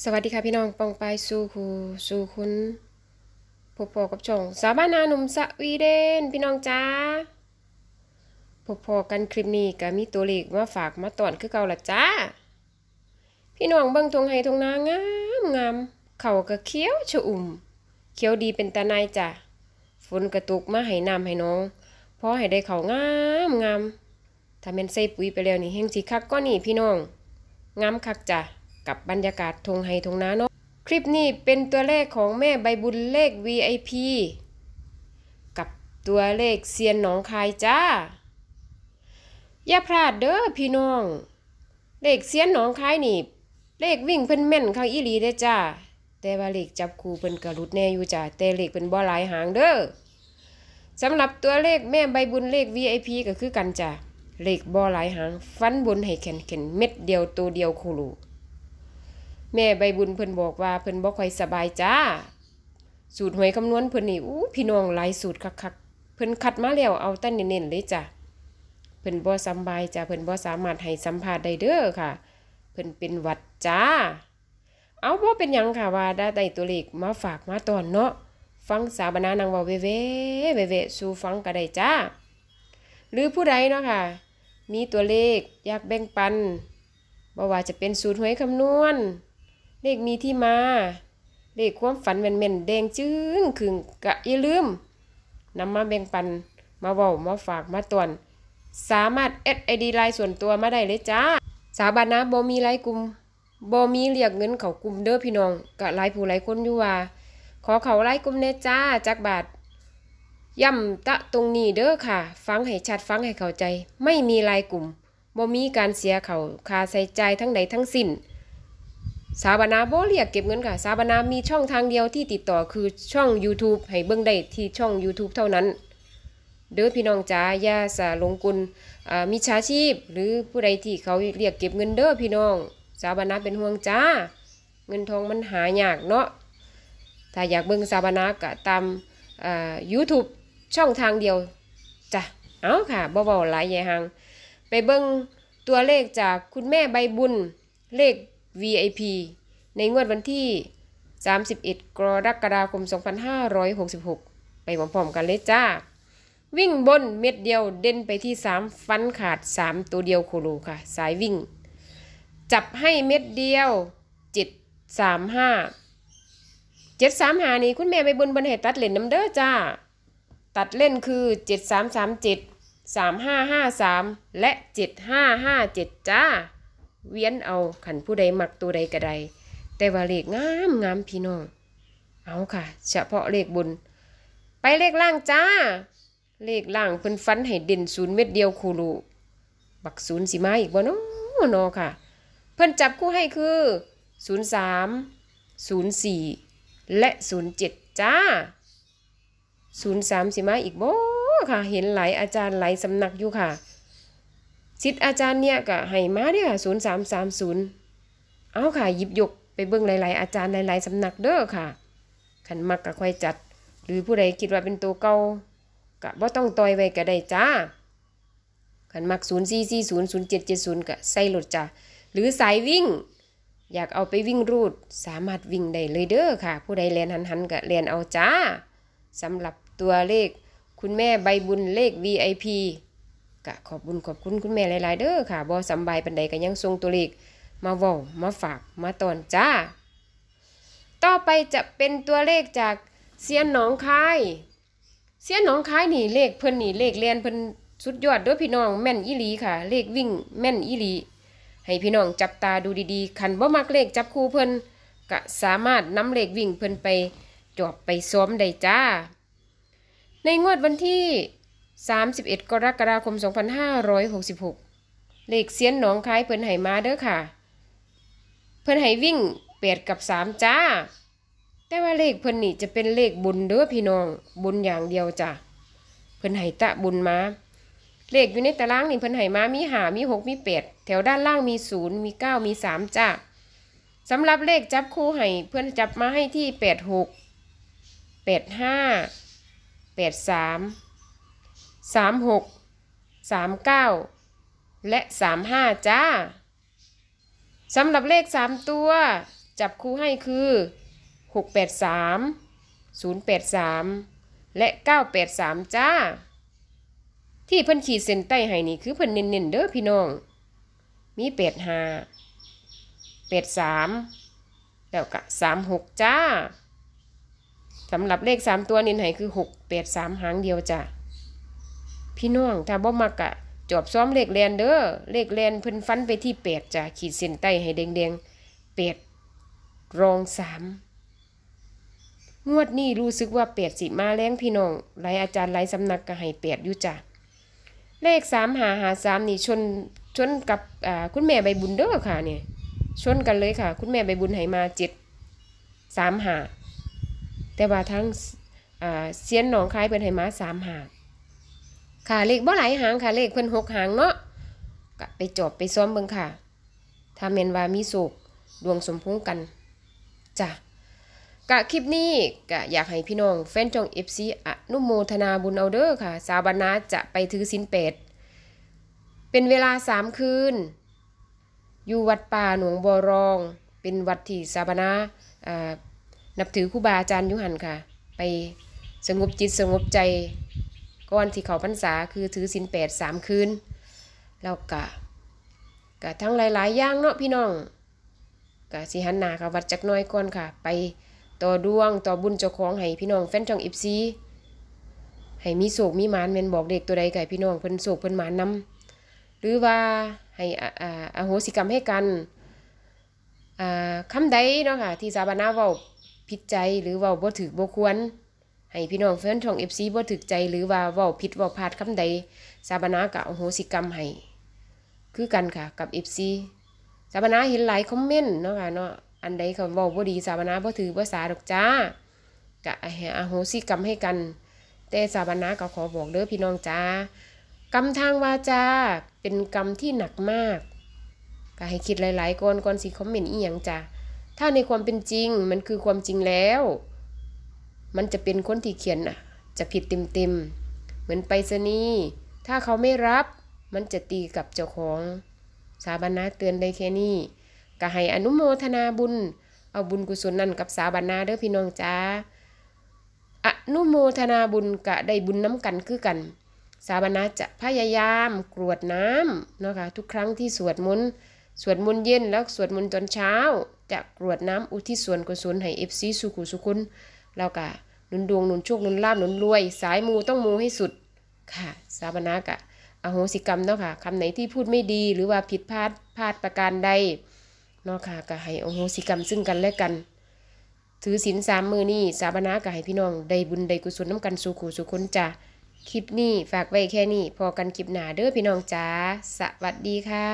สวัสดีค่ะพี่น้องปองไปสู่คูสู่คุณผู้พอกับช่องสาวบ้านนาหนุ่มสวีเดนพี่น้องจ้าผู้พอกันคลิปนี้ก็มีตัวเลขมาฝากมาตอนคือเก่าละจ้า พี่น้องเบิ้งทงไห้ทงนางามงามเข่าก็เคี้ยวชอุ่มเคี้ยวดีเป็นตาในจ้าฝนกระตุกมาให้น้ำให้น้องพอให้ได้เข่างามงามถ้าเป็นใส่ปุ๋ยไปแล้วนี่แห้งสีคักก็นี่พี่น้องงามคักจ้ากับบรรยากาศทงไฮทงนาเนาะ คลิปนี้เป็นตัวเลขของแม่ใบบุญเลข VIP กับตัวเลขเซียนหนองคายจ้า อย่าพลาดเด้อพี่น้อง เลขเซียนหนองคายนี่เลขวิ่งเพิ่นแม่นข้าอีหลีเด้จ้าแต่ว่าเลขจับคูเพิ่นกระลุดแน่อยู่จ้าแต่เลขเป็นบ่หลายหางเด้อสำหรับตัวเลขแม่ใบบุญเลข VIP ก็คือกันจ้าเลขบ่หลายหาง ฟันบนให้แข็งๆเม็ดเดียวตัวเดียวคูรูแม่ใบบุญเพิ่นบอกว่าเพิ่นบอค่อยสบายจ้า สูตรหวยคำนวณเพิ่นนี่ อู้ พี่น้องหลายสูตรคักๆเพิ่นคัดมาแล้วเอาตั้นเน้นๆเลยจ้ะเพิ่นบ่สบายจ้ะเพิ่นบ่สามารถให้สัมภาษณ์ได้เด้อค่ะ เพิ่นเป็นวัดจ้า เอาบ่เป็นยังค่ะว่าได้ได้ตัวเลขมาฝากมาตอนเนาะ ฟังสาวบนานางว่าเวเวเวเวสู้ฟังก็ได้จ้า หรือผู้ใดเนาะค่ะ มีตัวเลขอยากแบ่งปันบ่ว่าจะเป็นสูตรหวยคำนวณเลขมีที่มา เลขความฝันแม่นนแดงจึ้งขึงกะอย่าลืมนำมาแบ่งปัน มาเว้ามาฝากมาตวน สามารถแอดไอดีไลน์ส่วนตัวมาได้เลยจ้า สาบานนะบอมี ไลน์กลุ่มบอมีเรียกเงินเขากลุ่มเด้อพี่น้อง กะไลาผู้ไลาคนอยู่ว่า ขอเขาไลน์กลุ่มเน่จ้าจักบาทย่ำตะตรงนี้เด้อค่ะ ฟังให้ชัดฟังให้เข้าใจ ไม่มีไลากลุ่มบอมีการเสียเขาคาใส่ใจทั้งใดทั้งสิ้นสาบานาบ่เรียกเก็บเงินค่ะสาบานา มีช่องทางเดียวที่ติดต่อคือช่อง YouTube ให้เบิ้งได้ที่ช่อง YouTube เท่านั้น เด้อพี่น้องจ๋าอย่าสาลงกุลมิชาชีพ หรือผู้ใดที่เขาเรียกเก็บเงินเด้อพี่น้อง สาบานาเป็นห่วงจ้าเงินทองมันหายากเนาะถ้าอยากเบิ้งสาบานาก็ตามยูทูบช่องทางเดียวจ้ะเอาค่ะบ่บ่หลายใหญ่หังไปเบิ้งตัวเลขจากคุณแม่ใบบุญเลข VIP ในงวดวันที่ 31 กรกฎาคม 2566 ไปพร้อมๆกันเลยจ้า วิ่งบนเม็ดเดียวเด่นไปที่ 3 ฟันขาด 3 ตัวเดียวโคโลค่ะ สายวิ่ง จับให้เม็ดเดียว 735 735 นี้คุณแม่ไปบนบนให้ตัดเล่นน้ำเด้อจ้า ตัดเล่นคือ 7337 3553 และ 7557 จ้าเวียนเอาขันผู้ใด มักตัวใดกระไดแต่ว่าเลขงามงามพี่น้องเอาค่ะ เฉพาะเลขบุญไปเลขล่างจ้า เลขล่างเพิ่นฟันให้เด่นศูนย์เม็ดเดียวคูรูบักศูนย์สีมาอีกบ่เนาะเนาะค่ะ เพิ่นจับคู่ให้คือศศููนนยย์สาม์สี่และศูนย์เจ็ดจ้าศูนย์สีมาอีกบ่ค่ะ เห็นหลายอาจารย์หลายสำนักอยู่ค่ะสิทธิ์อาจารย์เนี่ยก็ให้มาเด้อค่ะูนย์เอาค่ะ หยิบยกไปเบิองหลายๆ อาจารย์หลายๆ สำนักเด้อค่ะขันมักก็ค่อยจัด หรือผู้ใดคิดว่าเป็นตัวเก่าก็บ่ต้องต่อยไว้ก็ได้จ้าขันมักศศศูููนนนยยย์์์สสีี่่เเจจ็ด็ดศูนย์ก็ใส่รถจ้าหรือสายวิ่ง อยากเอาไปวิ่งรูดสามารถวิ่งได้เลยเด้อค่ะ ผู้ใดเรียนหันหันก็เรียนเอาจ้าสำหรับตัวเลข คุณแม่ใบบุญเลข VIP กะขอบคุญขอบคุณคุณแม่หลายๆเด้อค่ะบอสำบายปันใดก็ยังทรงตัวเลขมาว่ามาฝากมาตอนจ้า ต่อไปจะเป็นตัวเลขจากเสียนหนองคายเสียนหนองคายนี่เลขเพิ่นนี่เลขเลียนเพิ่นสุดยอดด้วยพี่น้องแม่นอีหลีค่ะ เลขวิ่งแม่นอีหลีให้พี่น้องจับตาดูดีๆคันว่ามักเลขจับคู่เพิ่นก็สามารถนำเลขวิ่งเพิ่นไป จอบไปซ้อมได้จ้า ในงวดวันที่31 กรกฎาคม 2566 เลขเสียนหนองคายเพิ่นไห่มาเด้อค่ะ เพิ่นไห่วิ่งเปดกับสามจ้า แต่ว่าเลขเพิ่นนี่จะเป็นเลขบุญเด้อพี่น้องบุญอย่างเดียวจ้ะเพิ่นไห่ตะบุญมา เลขอยู่ในตารางนี่เพิ่นไห่มามีหามีหกมี8ปดแถวด้านล่างมีศูนย์มีเก้ามีสามจ้าสำหรับเลขจับคู่ไห่เพื่อนจับมาให้ที่แปดหกแปดห้าแปดสาม36 39 และ 35 จ้าสำหรับเลข 3 ตัวจับคู่ให้คือ 683 083 และ 983 จ้า ที่เพิ่นขีดเส้นใต้ให้นี่คือเพิ่นเน้นๆเด้อพี่น้อง มีแปดหาแปดสาม แล้วก็สามหกจ้าสำหรับเลขสามตัวเน้นให้คือหกแปดสามหางเดียวจ้าพี่น้องถ้าบ่มักอะจอบซ้อมเลขแลนเด้อ เลขแลนเพิ่นฟันไปที่แปดจ้ะขีดเส้นใต้ให้แดงๆแปดรองสามงวดนี้รู้สึกว่าแปดสิมาแรงพี่น้องหลายอาจารย์หลายสำนักก็ให้แปดอยู่จ้ะเลขสามหาหาสามนี่ชนชนกับคุณแม่ใบบุญเด้อค่ะเนี่ยชนกันเลยค่ะ คุณแม่ใบบุญให้มาเจ็ดสามหา แต่ว่าทั้งเสียนหนองคายเป็นให้มาสามหาค่ะเลขบ่หลายหางค่ะ เลขเพิ่นหกหางเนาะก็ไปจอบไปซ้อมเบิ่งค่ะ ถ้าเมนว่ามีสุขดวงสมพงกัน จ้ะกะคลิปนี้กะอยากให้พี่น้องแฟนจองเอฟซีอนุโมทนาบุญเอาเด้อค่ะ สาบานาจะไปถือสินเปดเป็นเวลาสามคืน อยู่วัดป่าหนองบัวรอง เป็นวัดที่สาบานานับถือครูบาอาจารย์ยุหันค่ะไปสงบจิตสงบใจก่อนที่เขาพรรษาคือถือศีลแปดสามคืน แล้วกะกะทั้งหลายๆอย่างเนาะพี่น้องกะสิหันนาค่ะวัดจักน้อยก่อนค่ะ ไปต่อดวง ต่อบุญเจ้าของ ให้พี่น้อง แฟนช่องอิบซีให้มีโศกมีมานเมนบอกเด็กตัวใดไก่พี่น้องเพิ่นโศกเพิ่นมานนำ หรือว่าให้อ่าอโหสิกรรมให้กัน อ่าคำใดเนาะค่ะ ที่สาบานาเว้าผิดใจหรือเว้าบ่ถือบ่ควรให้พี่น้องแฟนช่องเอฟซีบ่ถึกใจหรือว่าว่าผิดว่าพลาดคำใดสาบนากะโอโหสิกรรมให้ คือกันค่ะกับเอฟซีสาบนาเห็นหลายคอมเมนต์เนาะค่ะเนาะอันใดเขากว่าบ่ดีสาบนาบ่ถือบ่สาดอกจ้ากะอโหสิกรรมให้กัน แต่สาบนาก็ขอบอกเด้อพี่น้องจ้า กรรมทางวาจาเป็นกรรมที่หนักมากกะให้คิดหลาย ๆก่อนก่อนสิคอมเมนต์อีหยังจ้าถ้าในความเป็นจริงมันคือความจริงแล้วมันจะเป็นคนที่เขียนน่ะ จะผิดเต็มเต็มเหมือนไปรษณีย์ถ้าเขาไม่รับ มันจะตีกับเจ้าของ สาบานาเตือนได้แค่นี้ก็ให้อนุโมทนาบุญ เอาบุญกุศลนั่นกับสาบานาเด้อพี่น้องจ้าอนุโมทนาบุญกะได้บุญน้ำกันคือกัน สาบานาจะพยายามกรวดน้ำเนาะคะ่ะทุกครั้งที่สวดมนต์ สวดมนต์เย็นแล้วสวดมนต์ตอนเช้า จะกรวดน้ำอุทิศส่วนกุศล ให้เอฟซีสุขุสุุนเรากะนุนดวงนุนโชคนุนลาบนุนรวย สายมูต้องมูให้สุด ค่ะ สาบนากะอโหสิกรรมเนาะค่ะคำไหนที่พูดไม่ดีหรือว่าผิดพลาดพลาดประการใดเนาะค่ะก็ให้อโหสิกรรมซึ่งกัน และกัน ถือศีลสามมือนี่สาบนากะให้พี่น้องได้บุญได้กุศลน้ำกันสู่ขู่สู่คนจ้าคลิปนี้ฝากไว้แค่นี้พอกันคลิปหนาเด้อพี่น้องจ้าสวัสดีค่ะ